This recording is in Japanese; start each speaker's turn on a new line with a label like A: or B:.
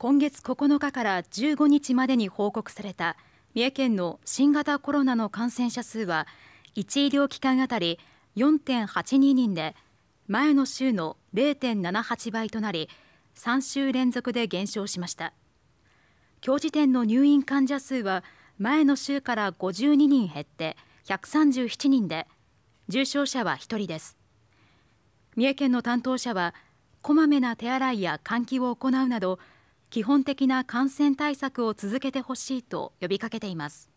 A: 今月9日から15日までに報告された三重県の新型コロナの感染者数は1医療機関当たり4.82人で前の週の0.78倍となり3週連続で減少しました今日時点の入院患者数は前の週から52人減って137人で重症者は1人です三重県の担当者はこまめな手洗いや換気を行うなど基本的な感染対策を続けてほしいと呼びかけています